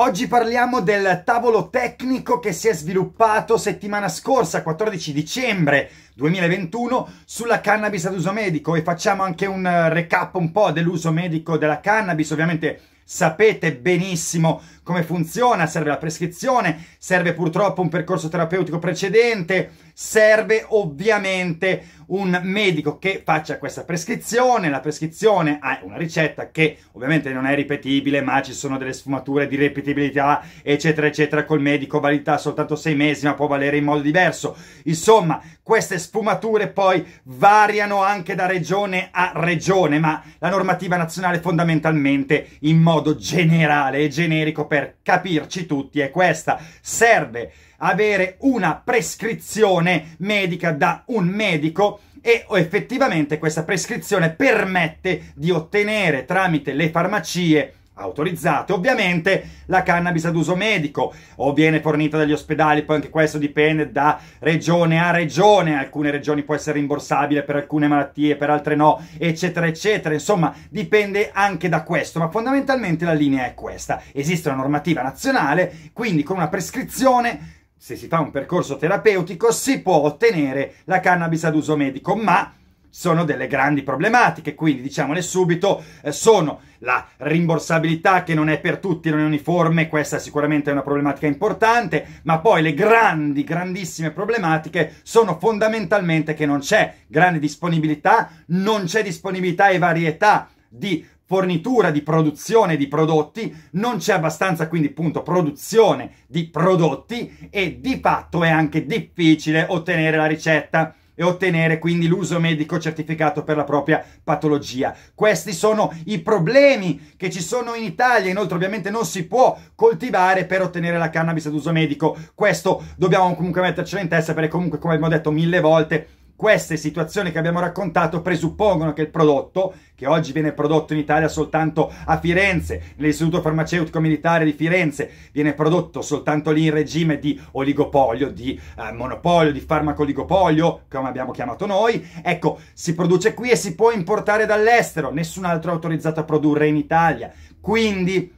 Oggi parliamo del tavolo tecnico che si è sviluppato settimana scorsa, 14 dicembre 2021, sulla cannabis ad uso medico e facciamo anche un eh, recap un po' dell'uso medico della cannabis, ovviamente sapete benissimo come funziona, serve la prescrizione, serve purtroppo un percorso terapeutico precedente, serve ovviamente un medico che faccia questa prescrizione, la prescrizione è una ricetta che ovviamente non è ripetibile, ma ci sono delle sfumature di ripetibilità, eccetera, eccetera, col medico validità soltanto sei mesi, ma può valere in modo diverso. Insomma, queste sfumature poi variano anche da regione a regione, ma la normativa nazionale fondamentalmente in modo generale e generico per capirci tutti è questa. Serve avere una prescrizione medica da un medico e effettivamente questa prescrizione permette di ottenere tramite le farmacie autorizzate ovviamente la cannabis ad uso medico o viene fornita dagli ospedali poi anche questo dipende da regione a regione alcune regioni può essere rimborsabile per alcune malattie per altre no eccetera eccetera insomma dipende anche da questo ma fondamentalmente la linea è questa esiste una normativa nazionale quindi con una prescrizione se si fa un percorso terapeutico si può ottenere la cannabis ad uso medico, ma sono delle grandi problematiche, quindi diciamole subito, eh, sono la rimborsabilità che non è per tutti, non è uniforme, questa sicuramente è una problematica importante, ma poi le grandi, grandissime problematiche sono fondamentalmente che non c'è grande disponibilità, non c'è disponibilità e varietà di fornitura di produzione di prodotti, non c'è abbastanza quindi appunto produzione di prodotti e di fatto è anche difficile ottenere la ricetta e ottenere quindi l'uso medico certificato per la propria patologia. Questi sono i problemi che ci sono in Italia, inoltre ovviamente non si può coltivare per ottenere la cannabis ad uso medico, questo dobbiamo comunque mettercelo in testa perché comunque come abbiamo detto mille volte queste situazioni che abbiamo raccontato presuppongono che il prodotto, che oggi viene prodotto in Italia soltanto a Firenze, nell'Istituto Farmaceutico Militare di Firenze, viene prodotto soltanto lì in regime di oligopolio, di eh, monopolio, di farmacoligopolio, come abbiamo chiamato noi, ecco, si produce qui e si può importare dall'estero, nessun altro è autorizzato a produrre in Italia. Quindi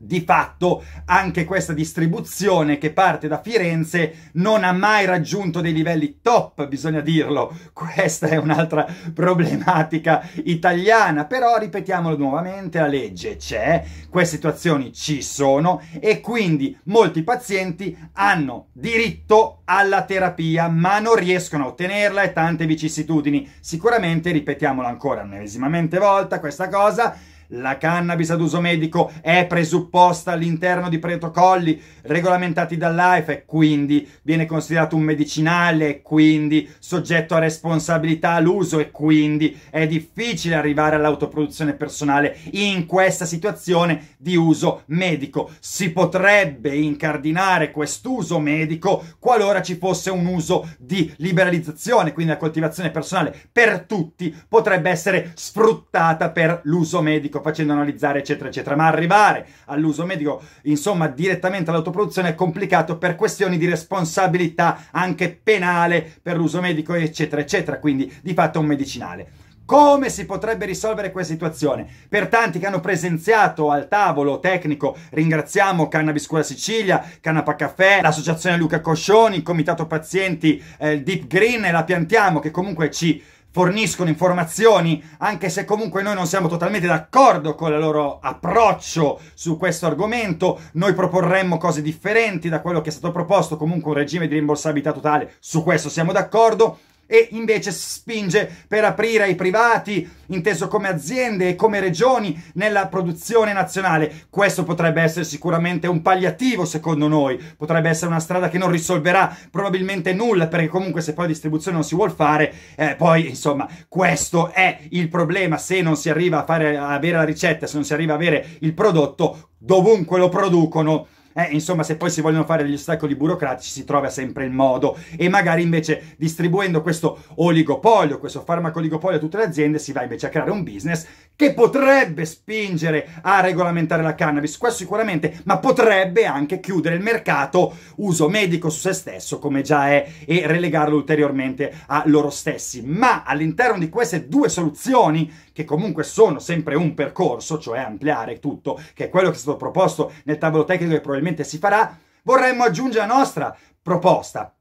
di fatto anche questa distribuzione che parte da Firenze non ha mai raggiunto dei livelli top, bisogna dirlo. Questa è un'altra problematica italiana, però ripetiamolo nuovamente, la legge c'è, queste situazioni ci sono e quindi molti pazienti hanno diritto alla terapia, ma non riescono a ottenerla e tante vicissitudini. Sicuramente, ripetiamolo ancora un'ennesimamente volta questa cosa, la cannabis ad uso medico è presupposta all'interno di protocolli regolamentati e quindi viene considerato un medicinale, e quindi soggetto a responsabilità all'uso e quindi è difficile arrivare all'autoproduzione personale in questa situazione di uso medico. Si potrebbe incardinare quest'uso medico qualora ci fosse un uso di liberalizzazione, quindi la coltivazione personale per tutti potrebbe essere sfruttata per l'uso medico sto facendo analizzare, eccetera, eccetera. Ma arrivare all'uso medico, insomma, direttamente all'autoproduzione è complicato per questioni di responsabilità anche penale per l'uso medico, eccetera, eccetera. Quindi di fatto è un medicinale. Come si potrebbe risolvere questa situazione? Per tanti che hanno presenziato al tavolo tecnico, ringraziamo Cannabis Cura Sicilia, Canapa Caffè, l'associazione Luca Coscioni, il comitato pazienti eh, Deep Green e la Piantiamo che comunque ci forniscono informazioni, anche se comunque noi non siamo totalmente d'accordo con il loro approccio su questo argomento, noi proporremmo cose differenti da quello che è stato proposto, comunque un regime di rimborsabilità totale, su questo siamo d'accordo, e invece si spinge per aprire ai privati, inteso come aziende e come regioni, nella produzione nazionale. Questo potrebbe essere sicuramente un palliativo, secondo noi, potrebbe essere una strada che non risolverà probabilmente nulla, perché comunque se poi distribuzione non si vuole fare, eh, poi insomma questo è il problema, se non si arriva a, fare, a avere la ricetta, se non si arriva a avere il prodotto, dovunque lo producono eh, insomma, se poi si vogliono fare degli ostacoli burocratici si trova sempre il modo e magari invece distribuendo questo oligopolio, questo farmaco oligopolio a tutte le aziende si va invece a creare un business che potrebbe spingere a regolamentare la cannabis, questo sicuramente, ma potrebbe anche chiudere il mercato uso medico su se stesso, come già è, e relegarlo ulteriormente a loro stessi. Ma all'interno di queste due soluzioni, che comunque sono sempre un percorso, cioè ampliare tutto, che è quello che è stato proposto nel tavolo tecnico e probabilmente si farà, vorremmo aggiungere la nostra proposta.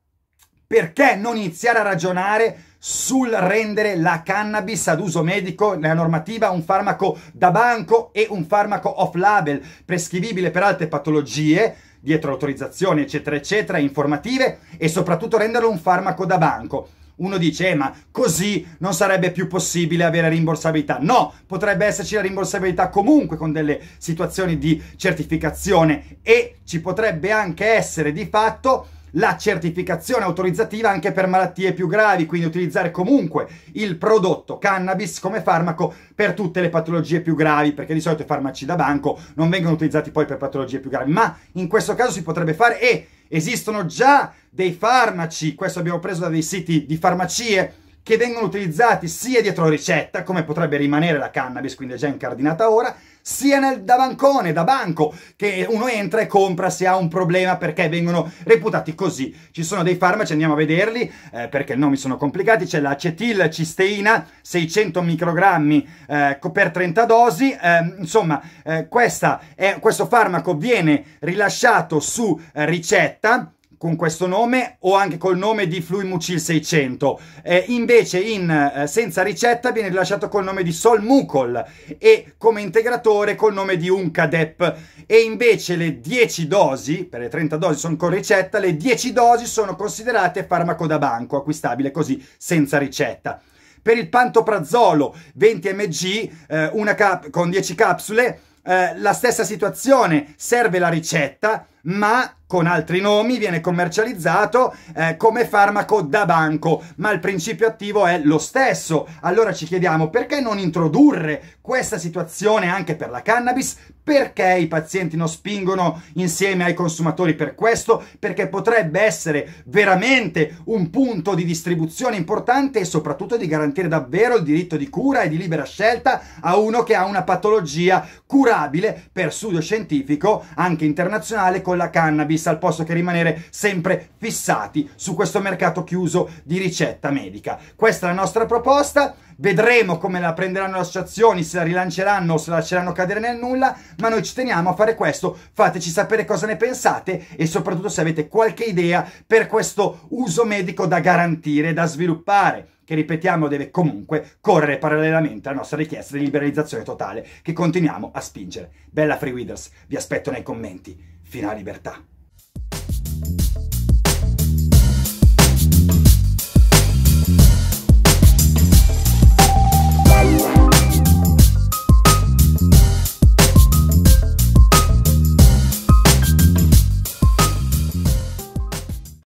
Perché non iniziare a ragionare sul rendere la cannabis ad uso medico nella normativa un farmaco da banco e un farmaco off-label prescrivibile per altre patologie dietro autorizzazioni eccetera eccetera informative e soprattutto renderlo un farmaco da banco. Uno dice, eh, ma così non sarebbe più possibile avere rimborsabilità. No, potrebbe esserci la rimborsabilità comunque con delle situazioni di certificazione e ci potrebbe anche essere di fatto la certificazione autorizzativa anche per malattie più gravi, quindi utilizzare comunque il prodotto cannabis come farmaco per tutte le patologie più gravi, perché di solito i farmaci da banco non vengono utilizzati poi per patologie più gravi, ma in questo caso si potrebbe fare e esistono già dei farmaci, questo abbiamo preso da dei siti di farmacie che vengono utilizzati sia dietro la ricetta, come potrebbe rimanere la cannabis, quindi è già incardinata ora, sia nel, da bancone, da banco, che uno entra e compra se ha un problema perché vengono reputati così. Ci sono dei farmaci, andiamo a vederli, eh, perché i nomi sono complicati, c'è l'acetilcisteina, 600 microgrammi eh, per 30 dosi, ehm, eh, insomma questa è, questo farmaco viene rilasciato su ricetta, con questo nome o anche col nome di Fluimucil 600. Eh, invece in eh, Senza ricetta viene rilasciato col nome di Solmucol e come integratore col nome di Uncadep e invece le 10 dosi, per le 30 dosi sono con ricetta, le 10 dosi sono considerate farmaco da banco, acquistabile così senza ricetta. Per il pantoprazolo 20 mg eh, con 10 capsule eh, la stessa situazione, serve la ricetta, ma con altri nomi, viene commercializzato eh, come farmaco da banco, ma il principio attivo è lo stesso. Allora ci chiediamo perché non introdurre questa situazione anche per la cannabis? Perché i pazienti non spingono insieme ai consumatori per questo? Perché potrebbe essere veramente un punto di distribuzione importante e soprattutto di garantire davvero il diritto di cura e di libera scelta a uno che ha una patologia curabile per studio scientifico anche internazionale con la cannabis vista al posto che rimanere sempre fissati su questo mercato chiuso di ricetta medica. Questa è la nostra proposta, vedremo come la prenderanno le associazioni, se la rilanceranno o se la lasceranno cadere nel nulla, ma noi ci teniamo a fare questo, fateci sapere cosa ne pensate e soprattutto se avete qualche idea per questo uso medico da garantire, da sviluppare che ripetiamo deve comunque correre parallelamente alla nostra richiesta di liberalizzazione totale che continuiamo a spingere. Bella Free Widers, vi aspetto nei commenti. Fino alla libertà.